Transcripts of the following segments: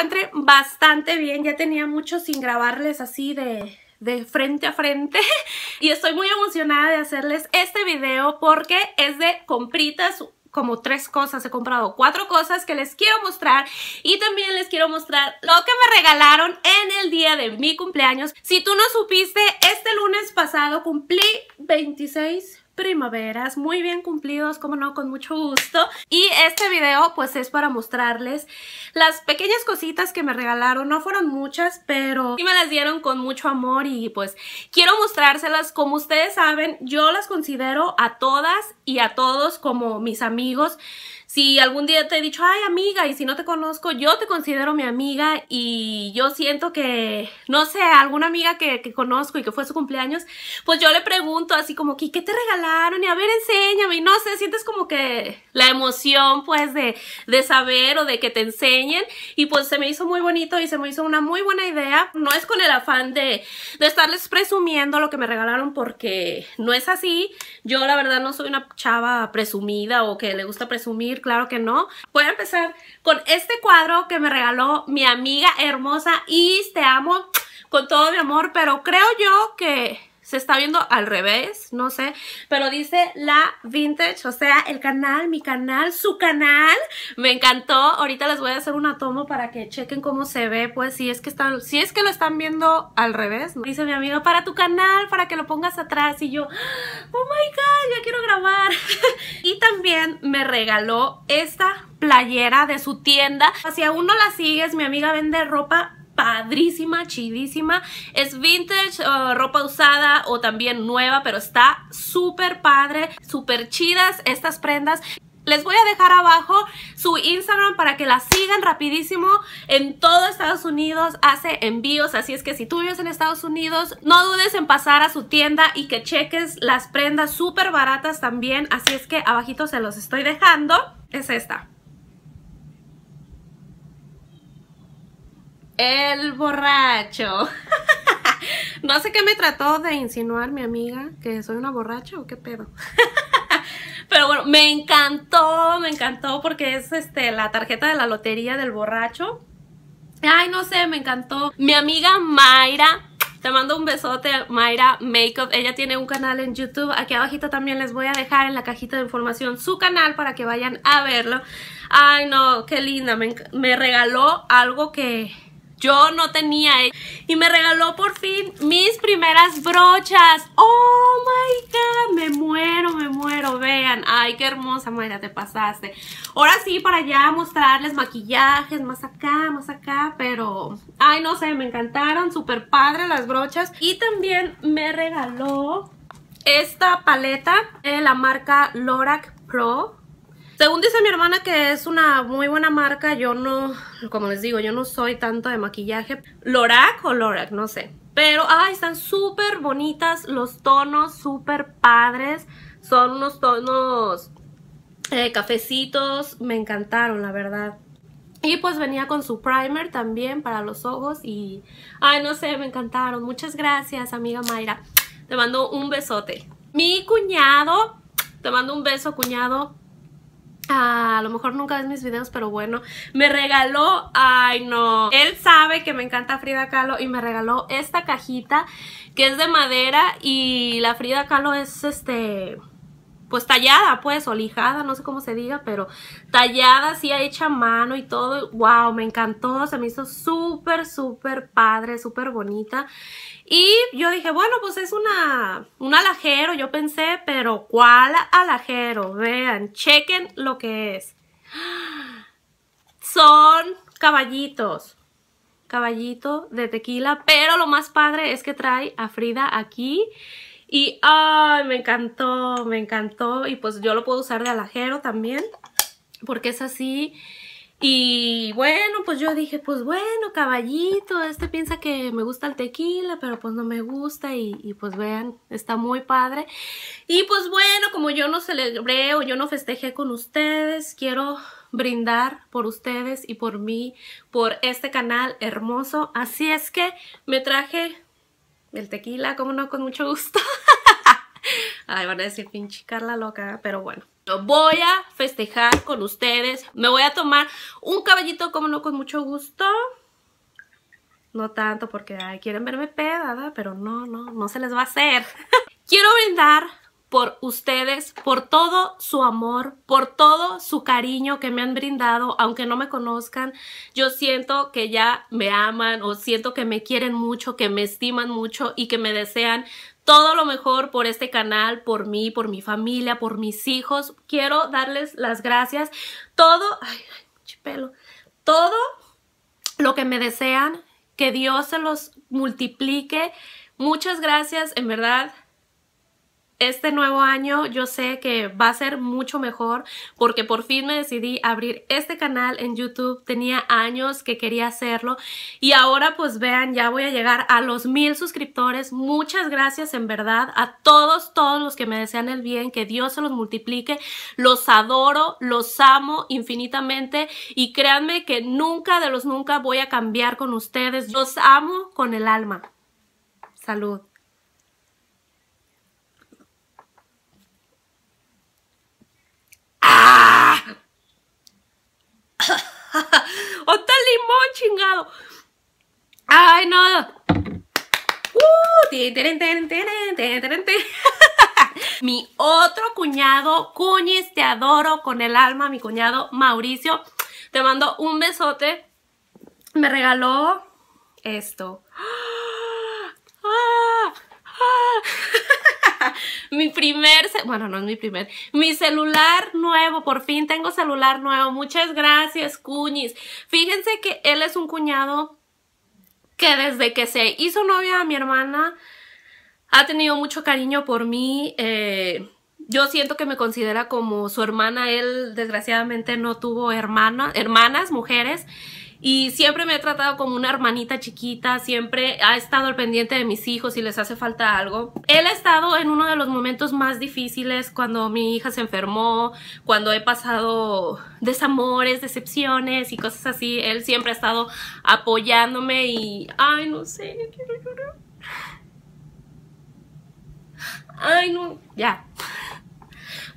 encuentre bastante bien. Ya tenía mucho sin grabarles así de, de frente a frente y estoy muy emocionada de hacerles este video porque es de compritas como tres cosas, he comprado cuatro cosas que les quiero mostrar y también les quiero mostrar lo que me regalaron en el día de mi cumpleaños. Si tú no supiste, este lunes pasado cumplí 26 primaveras, muy bien cumplidos, como no, con mucho gusto. Y este video pues es para mostrarles las pequeñas cositas que me regalaron, no fueron muchas, pero sí me las dieron con mucho amor y pues quiero mostrárselas, como ustedes saben, yo las considero a todas y a todos como mis amigos, si algún día te he dicho, ay amiga, y si no te conozco, yo te considero mi amiga y yo siento que, no sé, alguna amiga que, conozco y que fue su cumpleaños, pues yo le pregunto así como que, ¿qué te regalaron? Y a ver, enséñame. Y no sé, sientes como que la emoción pues de, de saber o de que te enseñen. Y pues se me hizo muy bonito y se me hizo una muy buena idea. No es con el afán de, de estarles presumiendo lo que me regalaron porque no es así. Yo la verdad no soy una chava presumida o que le gusta presumir claro que no. Voy a empezar con este cuadro que me regaló mi amiga hermosa Y te amo con todo mi amor, pero creo yo que se está viendo al revés, no sé, pero dice la vintage, o sea, el canal, mi canal, su canal, me encantó, ahorita les voy a hacer una tomo para que chequen cómo se ve, pues si es que, están, si es que lo están viendo al revés, dice mi amigo, para tu canal, para que lo pongas atrás, y yo, oh my god, ya quiero grabar, y también me regaló esta playera de su tienda, si aún no la sigues, mi amiga vende ropa padrísima, chidísima. Es vintage, eh, ropa usada o también nueva, pero está súper padre, súper chidas estas prendas. Les voy a dejar abajo su Instagram para que la sigan rapidísimo. En todo Estados Unidos hace envíos, así es que si tú vives en Estados Unidos, no dudes en pasar a su tienda y que cheques las prendas súper baratas también. Así es que abajito se los estoy dejando. Es esta. el borracho. no sé qué me trató de insinuar mi amiga, que soy una borracha o qué pedo. Pero bueno, me encantó, me encantó porque es este la tarjeta de la lotería del borracho. Ay, no sé, me encantó. Mi amiga Mayra te mando un besote, Mayra Makeup. Ella tiene un canal en YouTube. Aquí abajito también les voy a dejar en la cajita de información su canal para que vayan a verlo. Ay, no, qué linda. me regaló algo que, yo no tenía e-, y me regaló por fin mis primeras brochas. ¡Oh, my God! Me muero, me muero. Vean, ay, qué hermosa, Mayra, te pasaste. Ahora sí, para ya mostrarles maquillajes, más acá, más acá, pero... Ay, no sé, me encantaron, súper padre las brochas. Y también me regaló esta paleta de la marca Lorac Pro. Según dice mi hermana que es una muy buena marca, yo no, como les digo, yo no soy tanto de maquillaje. Lorac o Lorac, no sé. Pero, ay, están súper bonitas, los tonos súper padres. Son unos tonos eh, cafecitos, me encantaron, la verdad. Y pues venía con su primer también para los ojos y... Ay, no sé, me encantaron. Muchas gracias, amiga Mayra. Te mando un besote. Mi cuñado, te mando un beso, cuñado a lo mejor nunca ves mis videos, pero bueno, me regaló, ay no, él sabe que me encanta Frida Kahlo y me regaló esta cajita que es de madera y la Frida Kahlo es este pues tallada, pues, o lijada, no sé cómo se diga, pero tallada, sí, hecha a mano y todo. ¡Wow! Me encantó, se me hizo súper, súper padre, súper bonita. Y yo dije, bueno, pues es una, un alajero, yo pensé, pero ¿cuál alajero? Vean, chequen lo que es. Son caballitos, caballito de tequila, pero lo más padre es que trae a Frida aquí y ay, me encantó, me encantó. Y pues yo lo puedo usar de alajero también, porque es así. Y bueno, pues yo dije, pues bueno, caballito, este piensa que me gusta el tequila, pero pues no me gusta y, y, pues vean, está muy padre. Y pues bueno, como yo no celebré o yo no festejé con ustedes, quiero brindar por ustedes y por mí, por este canal hermoso. Así es que me traje el tequila, como no, con mucho gusto. Ay, van a decir pinche Carla loca, pero bueno. Voy a festejar con ustedes. Me voy a tomar un caballito, como no, con mucho gusto. No tanto porque ay, quieren verme pedada, pero no, no, no se les va a hacer. Quiero brindar por ustedes, por todo su amor, por todo su cariño que me han brindado, aunque no me conozcan. Yo siento que ya me aman o siento que me quieren mucho, que me estiman mucho y que me desean todo lo mejor por este canal, por mí, por mi familia, por mis hijos. Quiero darles las gracias. Todo, ay, todo lo que me desean, que Dios se los multiplique. Muchas gracias, en verdad este nuevo año yo sé que va a ser mucho mejor porque por fin me decidí abrir este canal en YouTube. Tenía años que quería hacerlo y ahora pues vean, ya voy a llegar a los mil suscriptores. Muchas gracias en verdad a todos, todos los que me desean el bien, que Dios se los multiplique. Los adoro, los amo infinitamente y créanme que nunca de los nunca voy a cambiar con ustedes. Los amo con el alma. Salud. tal limón, chingado! ¡Ay, no! Uh, mi otro cuñado, cuñis, te adoro con el alma, mi cuñado Mauricio. Te mando un besote. Me regaló esto. mi primer, bueno, no es mi primer, mi celular nuevo, por fin tengo celular nuevo. Muchas gracias, cuñis. Fíjense que él es un cuñado que desde que se hizo novia a mi hermana, ha tenido mucho cariño por mí. Eh, yo siento que me considera como su hermana. Él desgraciadamente no tuvo hermanas, mujeres y siempre me he tratado como una hermanita chiquita, siempre ha estado al pendiente de mis hijos si les hace falta algo. Él ha estado en uno de los momentos más difíciles cuando mi hija se enfermó, cuando he pasado desamores, decepciones y cosas así. Él siempre ha estado apoyándome y, ay, no sé, quiero llorar. Ay, no, ya.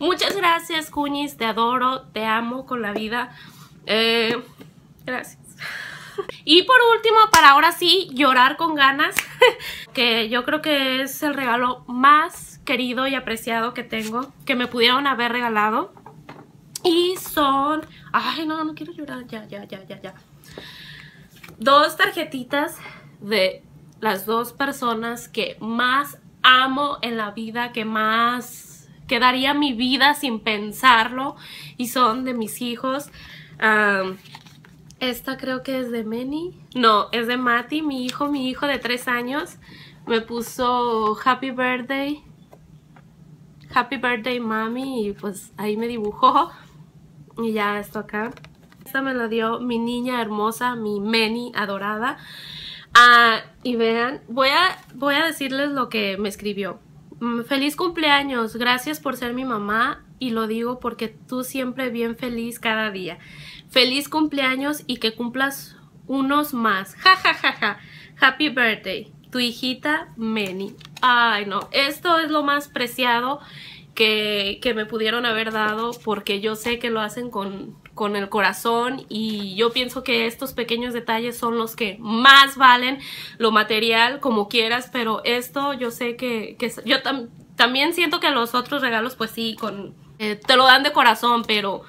Muchas gracias, Cuñis, te adoro, te amo con la vida. Eh, gracias y por último, para ahora sí, llorar con ganas, que yo creo que es el regalo más querido y apreciado que tengo, que me pudieron haber regalado. Y son... Ay, no, no quiero llorar, ya, ya, ya, ya, ya. Dos tarjetitas de las dos personas que más amo en la vida, que más quedaría mi vida sin pensarlo y son de mis hijos. Esta creo que es de Manny, No, es de Mati, mi hijo, mi hijo de tres años. Me puso Happy Birthday. Happy Birthday, mami. Y pues ahí me dibujó. Y ya esto acá. Esta me la dio mi niña hermosa, mi Manny adorada. Ah, y vean, voy a, voy a decirles lo que me escribió. Mm, feliz cumpleaños, gracias por ser mi mamá, y lo digo porque tú siempre bien feliz cada día. Feliz cumpleaños y que cumplas unos más. Ja, ja, ja, ja. Happy birthday. Tu hijita Meni. Ay, no. Esto es lo más preciado que, me pudieron haber dado porque yo sé que lo hacen con, el corazón y yo pienso que estos pequeños detalles son los que más valen lo material como quieras, pero esto yo sé que, yo también siento que los otros regalos pues sí, con eh, te lo dan de corazón, pero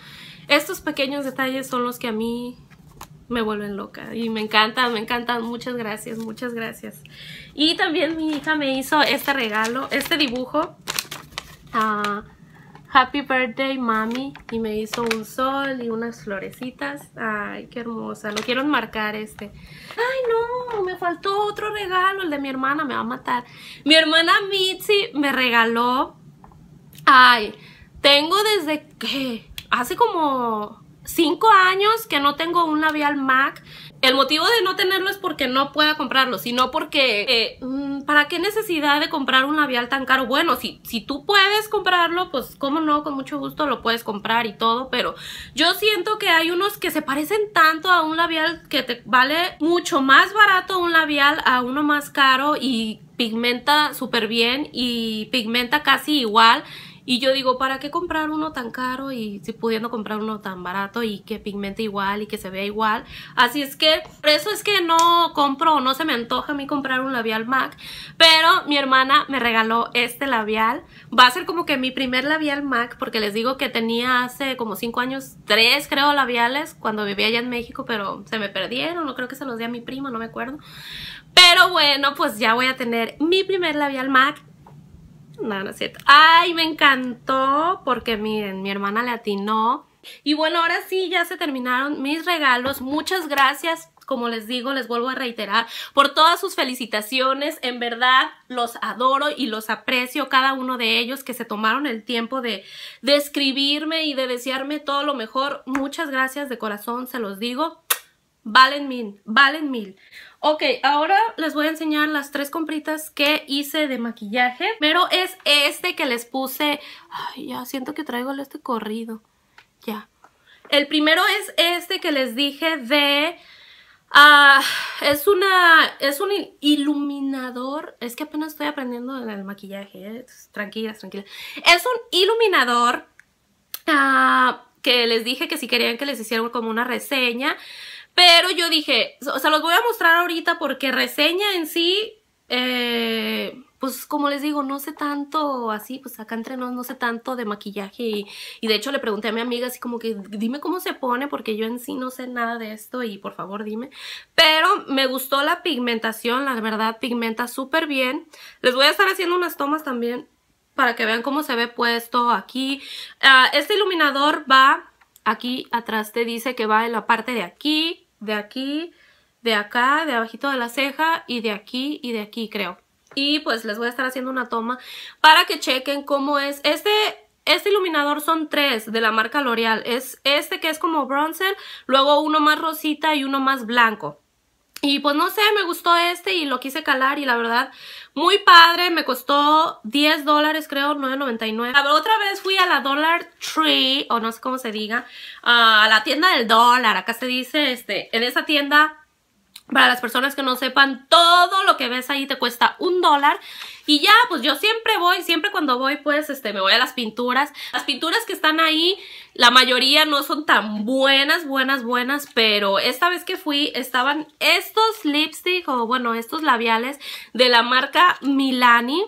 estos pequeños detalles son los que a mí me vuelven loca y me encantan, me encantan, muchas gracias, muchas gracias. Y también mi hija me hizo este regalo, este dibujo, ah, Happy Birthday Mami, y me hizo un sol y unas florecitas, ay qué hermosa, lo quiero marcar este. Ay no, me faltó otro regalo, el de mi hermana, me va a matar. Mi hermana Mitzi me regaló, ay... Tengo desde que hace como cinco años que no tengo un labial MAC. El motivo de no tenerlo es porque no pueda comprarlo, sino porque eh, mm, ¿para qué necesidad de comprar un labial tan caro? Bueno, si, si tú puedes comprarlo, pues cómo no, con mucho gusto lo puedes comprar y todo, pero yo siento que hay unos que se parecen tanto a un labial que te vale mucho más barato un labial a uno más caro y pigmenta súper bien y pigmenta casi igual y yo digo, ¿para qué comprar uno tan caro y si pudiendo comprar uno tan barato y que pigmente igual y que se vea igual? Así es que por eso es que no compro, no se me antoja a mí comprar un labial MAC, pero mi hermana me regaló este labial. Va a ser como que mi primer labial MAC porque les digo que tenía hace como 5 años, 3 creo labiales cuando vivía allá en México, pero se me perdieron, no creo que se los di a mi primo, no me acuerdo. Pero bueno, pues ya voy a tener mi primer labial MAC no, no Ay, me encantó porque miren, mi hermana le atinó. Y bueno, ahora sí, ya se terminaron mis regalos. Muchas gracias como les digo, les vuelvo a reiterar, por todas sus felicitaciones. En verdad, los adoro y los aprecio cada uno de ellos que se tomaron el tiempo de, de escribirme y de desearme todo lo mejor. Muchas gracias de corazón, se los digo. Valen mil, valen mil. Ok, ahora les voy a enseñar las tres compritas que hice de maquillaje. Pero es este que les puse... Ay, ya siento que traigo este corrido. Ya. El primero es este que les dije de... Ah, es una es un iluminador, es que apenas estoy aprendiendo el maquillaje, eh, tranquilas, tranquilas. Es un iluminador ah, que les dije que si querían que les hiciera como una reseña, pero yo dije, o sea, los voy a mostrar ahorita porque reseña en sí, eh, pues como les digo, no sé tanto así, pues acá entre nos no sé tanto de maquillaje y, de hecho le pregunté a mi amiga así como que dime cómo se pone porque yo en sí no sé nada de esto y por favor dime. Pero me gustó la pigmentación, la verdad pigmenta súper bien. Les voy a estar haciendo unas tomas también para que vean cómo se ve puesto aquí. Ah, este iluminador va... Aquí atrás te dice que va en la parte de aquí, de aquí, de acá, de abajito de la ceja y de aquí y de aquí creo. Y pues les voy a estar haciendo una toma para que chequen cómo es. Este, este iluminador son tres de la marca L'Oreal. Es este que es como bronzer, luego uno más rosita y uno más blanco. Y pues no sé, me gustó este y lo quise calar y la verdad, muy padre, me costó 10 dólares creo, 9.99. pero otra vez fui a la Dollar Tree, o no sé cómo se diga, ah, a la tienda del dólar, acá se dice, este, en esa tienda para las personas que no sepan, todo lo que ves ahí te cuesta un dólar. Y ya, pues yo siempre voy, siempre cuando voy, pues este, me voy a las pinturas. Las pinturas que están ahí, la mayoría no son tan buenas, buenas, buenas. Pero esta vez que fui, estaban estos lipstick o bueno, estos labiales de la marca Milani.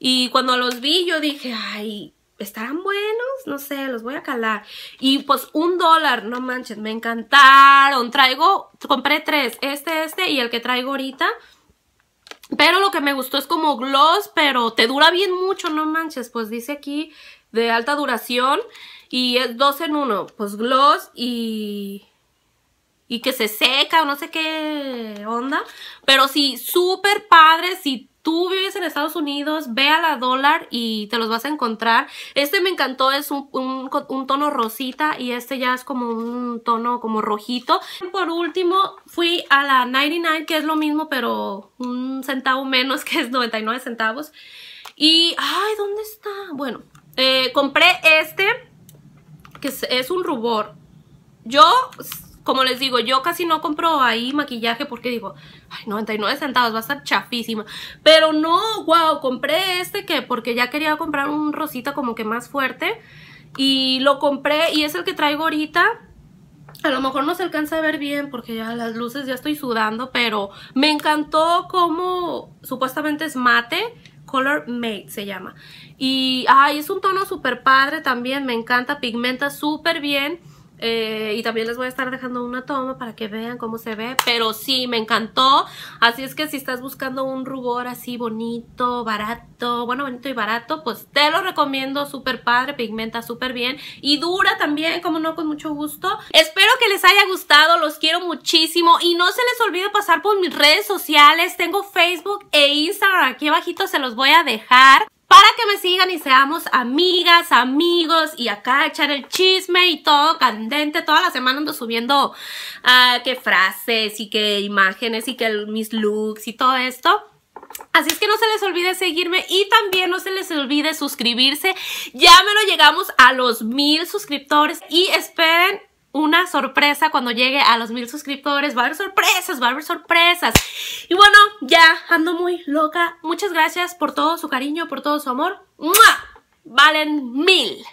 Y cuando los vi, yo dije, ay, estarán buenos, no sé, los voy a calar. Y pues un dólar, no manches, me encantaron. Traigo, compré tres, este, este y el que traigo ahorita. Pero lo que me gustó es como gloss, pero te dura bien mucho, no manches. Pues dice aquí de alta duración y es dos en uno. Pues gloss y y que se seca o no sé qué onda. Pero sí, súper padre, sí, tú vives en Estados Unidos, ve a la dólar y te los vas a encontrar. Este me encantó, es un, tono rosita y este ya es como un tono como rojito. Por último, fui a la 99, que es lo mismo, pero un centavo menos, que es 99 centavos. Y, ay, ¿dónde está? Bueno, eh, compré este, que es un rubor. Yo como les digo, yo casi no compro ahí maquillaje porque digo, ay, 99 centavos, va a estar chafísima. Pero no, wow, compré este que porque ya quería comprar un rosita como que más fuerte. Y lo compré y es el que traigo ahorita. A lo mejor no se alcanza a ver bien porque ya las luces ya estoy sudando, pero me encantó como supuestamente es mate. Color Mate se llama. Y ay, es un tono súper padre también, me encanta, pigmenta súper bien. Eh, y también les voy a estar dejando una toma para que vean cómo se ve. Pero sí, me encantó. Así es que si estás buscando un rubor así bonito, barato, bueno, bonito y barato, pues te lo recomiendo. Súper padre, pigmenta súper bien. Y dura también, como no, con mucho gusto. Espero que les haya gustado, los quiero muchísimo. Y no se les olvide pasar por mis redes sociales. Tengo Facebook e Instagram aquí abajito, se los voy a dejar para que me sigan y seamos amigas, amigos y acá echar el chisme y todo candente. Toda la semana ando subiendo a ah, que frases y que imágenes y que mis looks y todo esto. Así es que no se les olvide seguirme y también no se les olvide suscribirse. Ya me lo llegamos a los mil suscriptores y esperen una sorpresa cuando llegue a los mil suscriptores. Va a haber sorpresas, va a haber sorpresas. Y bueno, ya ando muy loca. Muchas gracias por todo su cariño, por todo su amor. ¡Mua! Valen mil.